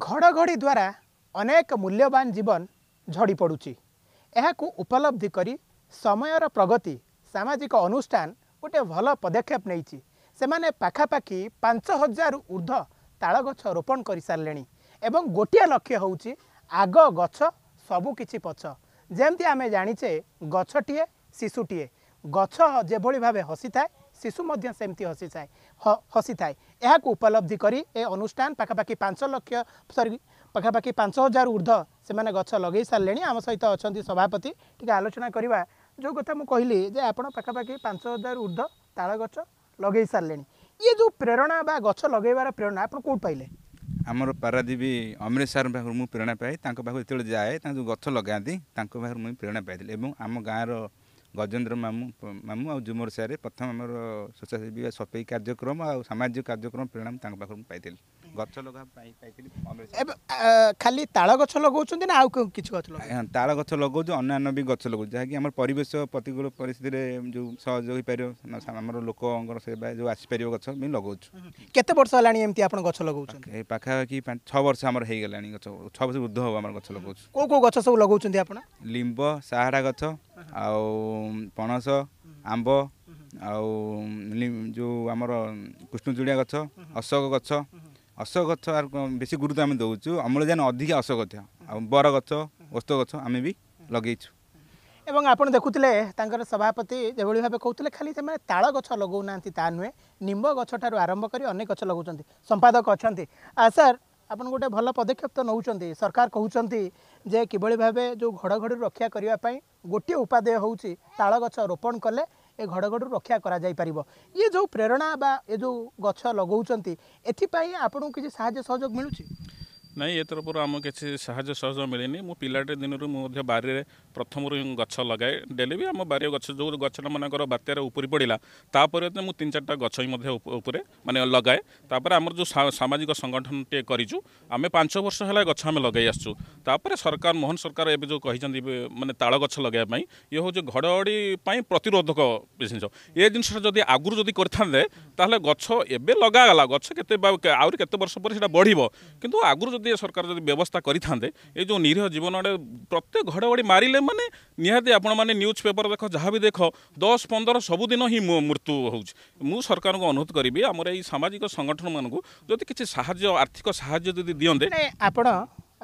ଘଡ଼ଘଡ଼ି ଦ୍ୱାରା ଅନେକ ମୂଲ୍ୟବାନ ଜୀବନ ଝଡ଼ି ପଡ଼ୁଛି ଏହାକୁ ଉପଲବ୍ଧି କରି ସମୟର ପ୍ରଗତି ସାମାଜିକ ଅନୁଷ୍ଠାନ ଗୋଟିଏ ଭଲ ପଦକ୍ଷେପ ନେଇଛି ସେମାନେ ପାଖାପାଖି ପାଞ୍ଚ ହଜାରରୁ ଉର୍ଦ୍ଧ୍ୱ ତାଳଗଛ ରୋପଣ କରିସାରିଲେଣି ଏବଂ ଗୋଟିଏ ଲକ୍ଷ୍ୟ ହେଉଛି ଆଗ ଗଛ ସବୁକିଛି ପଛ ଯେମିତି ଆମେ ଜାଣିଛେ ଗଛଟିଏ ଶିଶୁଟିଏ ଗଛ ଯେଭଳି ଭାବେ ହସିଥାଏ शिशु हसिए हसिए यहाँ उपलब्धि ए अनुष्ठान पाखापा सरी पाखि पाँच हजार उर्ध्ध्वे गछ लगै आम सहित अनि सभापति टिक आलोचना जो कथा महिलि पाँच हजार उर्ध्ध्व तागछ ये जो प्रेरणा गछ लगैबार प्रेरणा आउँठु पाइले आम पारादेवी अमृतसर पार्नु प्रेरणा पाएँ ताए गगा म प्रेरणा पा आम र ଗଜେନ୍ଦ୍ର ମାମୁଁ ମାମୁଁ ଆଉ ଝୁମର ସାର୍ ପ୍ରଥମେ ଆମର ସ୍ୱେଚ୍ଛାସେବୀ ସଫେଇ କାର୍ଯ୍ୟକ୍ରମ ଆଉ ସାମାଜିକ କାର୍ଯ୍ୟକ୍ରମ ପ୍ରେରଣା ତାଙ୍କ ପାଖରୁ ମୁଁ ପାଇଥିଲି ଗଛ ଲଗା ପାଇଥିଲି ଖାଲି ତାଳ ଗଛ ଲଗାଉଛନ୍ତି ନା ଆଉ କିଛି ଗଛ ଲଗାଉ ତାଳ ଗଛ ଲଗାଉଛୁ ଅନ୍ୟାନ୍ୟ ବି ଗଛ ଲଗାଉଛୁ ଯାହାକି ଆମର ପରିବେଶ ପ୍ରତିକୂଳ ପରିସ୍ଥିତିରେ ଯେଉଁ ସହଯୋଗ ହୋଇପାରିବ ଆମର ଲୋକଙ୍କର ସେବା ଯେଉଁ ଆସିପାରିବ ଗଛ ବି ଲଗାଉଛୁ କେତେ ବର୍ଷ ହେଲାଣି ଏମିତି ଆପଣ ଗଛ ଲଗାଉଛନ୍ତି ପାଖାପାଖି ଛଅ ବର୍ଷ ଆମର ହେଇଗଲାଣି ଗଛ ଛଅ ବର୍ଷ ବୃଦ୍ଧ ହବ ଆମର ଗଛ ଲଗାଉଛୁ କେଉଁ କେଉଁ ଗଛ ସବୁ ଲଗାଉଛନ୍ତି ଆପଣ ଲିମ୍ବ ସାହାଡ଼ା ଗଛ ଆଉ ପଣସ ଆମ୍ବ ଆଉ ଯେଉଁ ଆମର କୃଷ୍ଣଚୂଡ଼ିଆ ଗଛ ଅଶୋକ ଗଛ ଅଶୋକ ଗଛ ବେଶୀ ଗୁରୁତ୍ୱ ଆମେ ଦେଉଛୁ ଅମ୍ଳଜାନ ଅଧିକା ଅଶୋକ ଗଛ ଆଉ ବର ଗଛ ଓସ୍ତ ଗଛ ଆମେ ବି ଲଗେଇଛୁ ଏବଂ ଆପଣ ଦେଖୁଥିଲେ ତାଙ୍କର ସଭାପତି ଯେଭଳି ଭାବେ କହୁଥିଲେ ଖାଲି ସେମାନେ ତାଳ ଗଛ ଲଗାଉନାହାନ୍ତି ତା ନୁହେଁ ନିମ୍ବ ଗଛଠାରୁ ଆରମ୍ଭ କରି ଅନେକ ଗଛ ଲଗାଉଛନ୍ତି ସମ୍ପାଦକ ଅଛନ୍ତି ଆ ସାର୍ ଆପଣ ଗୋଟେ ଭଲ ପଦକ୍ଷେପ ତ ନେଉଛନ୍ତି ସରକାର କହୁଛନ୍ତି ଯେ କିଭଳି ଭାବେ ଯେଉଁ ଘଡ଼ଘଡ଼ିରୁ ରକ୍ଷା କରିବା ପାଇଁ ଗୋଟିଏ ଉପାଦେୟ ହେଉଛି ତାଳ ଗଛ ରୋପଣ କଲେ ଏ ଘଡ଼ଘଡ଼ିରୁ ରକ୍ଷା କରାଯାଇପାରିବ ଇଏ ଯେଉଁ ପ୍ରେରଣା ବା ଏ ଯେଉଁ ଗଛ ଲଗାଉଛନ୍ତି ଏଥିପାଇଁ ଆପଣଙ୍କୁ କିଛି ସାହାଯ୍ୟ ସହଯୋଗ ମିଳୁଛି ନାଇଁ ଏ ତରଫରୁ ଆମକୁ କିଛି ସାହାଯ୍ୟ ସହଯୋଗ ମିଳିନି ମୁଁ ପିଲାଟି ଦିନରୁ ମୁଁ ମଧ୍ୟ ବାରିରେ ପ୍ରଥମରୁ ହିଁ ଗଛ ଲଗାଏ ଡେଲି ବି ଆମ ବାରି ଗଛ ଯେଉଁ ଗଛଟା ମାନଙ୍କର ବାତ୍ୟାରେ ଉପରି ପଡ଼ିଲା ତା'ପରେ ମୁଁ ତିନି ଚାରିଟା ଗଛ ହିଁ ମଧ୍ୟ ଉପରେ ମାନେ ଲଗାଏ ତା'ପରେ ଆମର ଯେଉଁ ସାମାଜିକ ସଂଗଠନଟିଏ କରିଛୁ ଆମେ ପାଞ୍ଚ ବର୍ଷ ହେଲା ଗଛ ଆମେ ଲଗାଇ ଆସୁଛୁ ତା'ପରେ ସରକାର ମୋହନ ସରକାର ଏବେ ଯେଉଁ କହିଛନ୍ତି ମାନେ ତାଳ ଗଛ ଲଗାଇବା ପାଇଁ ଇଏ ହେଉଛି ଘଡ଼ଘଡ଼ି ପାଇଁ ପ୍ରତିରୋଧକ ଜିନିଷ ଏ ଜିନିଷଟା ଯଦି ଆଗରୁ ଯଦି କରିଥାନ୍ତେ ତାହେଲେ ଗଛ ଏବେ ଲଗାଗଲା ଗଛ କେତେ ଆହୁରି କେତେ ବର୍ଷ ପରେ ସେଇଟା ବଢ଼ିବ କିନ୍ତୁ ଆଗରୁ ଯଦି ଯଦି ଏ ସରକାର ଯଦି ବ୍ୟବସ୍ଥା କରିଥାନ୍ତେ ଏ ଯେଉଁ ନିରୀହ ଜୀବନ ଆଡ଼େ ପ୍ରତ୍ୟେକ ଘଡ଼ଘଡ଼ି ମାରିଲେ ମାନେ ନିହାତି ଆପଣମାନେ ନ୍ୟୁଜ୍ ପେପର ଦେଖ ଯାହା ବି ଦେଖ ଦଶ ପନ୍ଦର ସବୁଦିନ ହିଁ ମୃତ୍ୟୁ ହେଉଛି ମୁଁ ସରକାରଙ୍କୁ ଅନୁରୋଧ କରିବି ଆମର ଏଇ ସାମାଜିକ ସଂଗଠନମାନଙ୍କୁ ଯଦି କିଛି ସାହାଯ୍ୟ ଆର୍ଥିକ ସାହାଯ୍ୟ ଯଦି ଦିଅନ୍ତେ ଆପଣ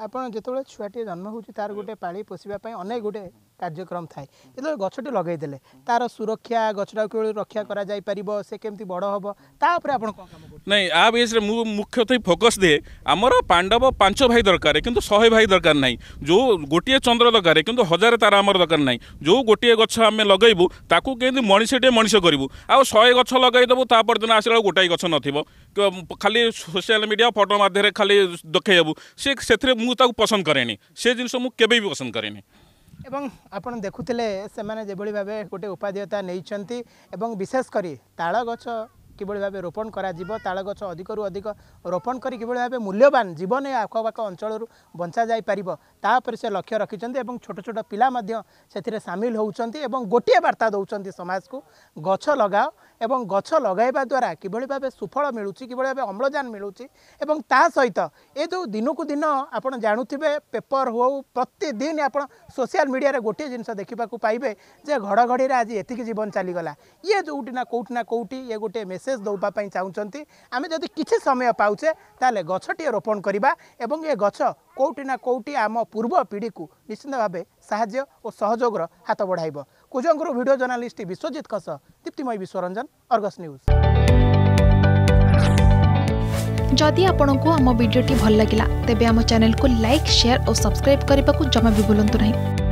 ଆପଣ ଯେତେବେଳେ ଛୁଆଟିଏ ଜନ୍ମ ହେଉଛି ତାର ଗୋଟେ ପାଳି ପୋଷିବା ପାଇଁ ଅନେକ ଗୋଟେ কার্যক্রম ଥାଏ ଯେତେବେଳେ ଗଛଟି ଲଗାଇଦେଲେ ତାର ସୁରକ୍ଷା ଗଛଟାକୁ କିଭଳି ରକ୍ଷା କରାଯାଇପାରିବ ସେ କେମିତି ବଡ଼ ହେବ ତା ଉପରେ ଆପଣ କ'ଣ କାମ ନାଇଁ ଆ ବେସ୍ରେ ମୁଁ ମୁଖ୍ୟତଃ ଫୋକସ୍ ଦିଏ ଆମର ପାଣ୍ଡବ ପାଞ୍ଚ ଭାଇ ଦରକାର କିନ୍ତୁ ଶହେ ଭାଇ ଦରକାର ନାହିଁ ଯେଉଁ ଗୋଟିଏ ଚନ୍ଦ୍ର ଦରକାର କିନ୍ତୁ ହଜାରେ ତାର ଆମର ଦରକାର ନାହିଁ ଯେଉଁ ଗୋଟିଏ ଗଛ ଆମେ ଲଗାଇବୁ ତାକୁ କେମିତି ମଣିଷଟିଏ ମଣିଷ କରିବୁ ଆଉ ଶହେ ଗଛ ଲଗାଇଦେବୁ ତା ପରଦିନ ଆସିଲା ବେଳକୁ ଗୋଟାଏ ଗଛ ନଥିବ ଖାଲି ସୋସିଆଲ ମିଡ଼ିଆ ଫଟୋ ମାଧ୍ୟମରେ ଖାଲି ଦେଖେଇବୁ ସେ ସେଥିରେ ମୁଁ ତାକୁ ପସନ୍ଦ କରେନି ସେ ଜିନିଷ ମୁଁ କେବେ ବି ପସନ୍ଦ କରେନି ଏବଂ ଆପଣ ଦେଖୁଥିଲେ ସେମାନେ ଯେଭଳି ଭାବେ ଗୋଟେ ଉପାଦେୟତା ନେଇଛନ୍ତି ଏବଂ ବିଶେଷ କରି ତାଳ কিভাবে ভাবে রোপণ করা যাব তাল গছ অধিকরু অধিক রোপণ করে কিভাবে ভাবে মূল্যবান জীবন এই আখপাখ অঞ্চল বঞ্চা যাইপার তাপরে সে লক্ষ্য রাখিছেন এবং ছোট ছোট পিলা সেতিরে সামিল হচ্ছেন এবং গোটিয়ে বার্তা দৌঁচান সমাজকু গছ লগাও এবং গছ লগাইবা দ্বারা কিভাবে ভাবে সুফল মিলুছি কিভাবে ভাবে অম্লজান মিলুছি এবং তা সহ এ যে দিনকু দিন আপনার জাণুবে পেপর হোক প্রতিদিন আপনার সোশিয়াল মিডিয়ার গোটিয়ে জিনিস দেখা পাইবে যে ঘড়ঘড়ি আজ এতিকি জীবন চালগলা ইয়ে যেটি না কোটি না কোটি ইয়ে গোটে মেসেজ समय पाछ त गछट टे रोप कोीको निश्चिन्त भाज्य सहयोग र हात बढाइब कुजङ भिडियो जर्ना विश्वजित खस दिप्तिमय विश्वरञ्जन अर्गस न्युज जति आप भिडियो भागला तेह्र जमा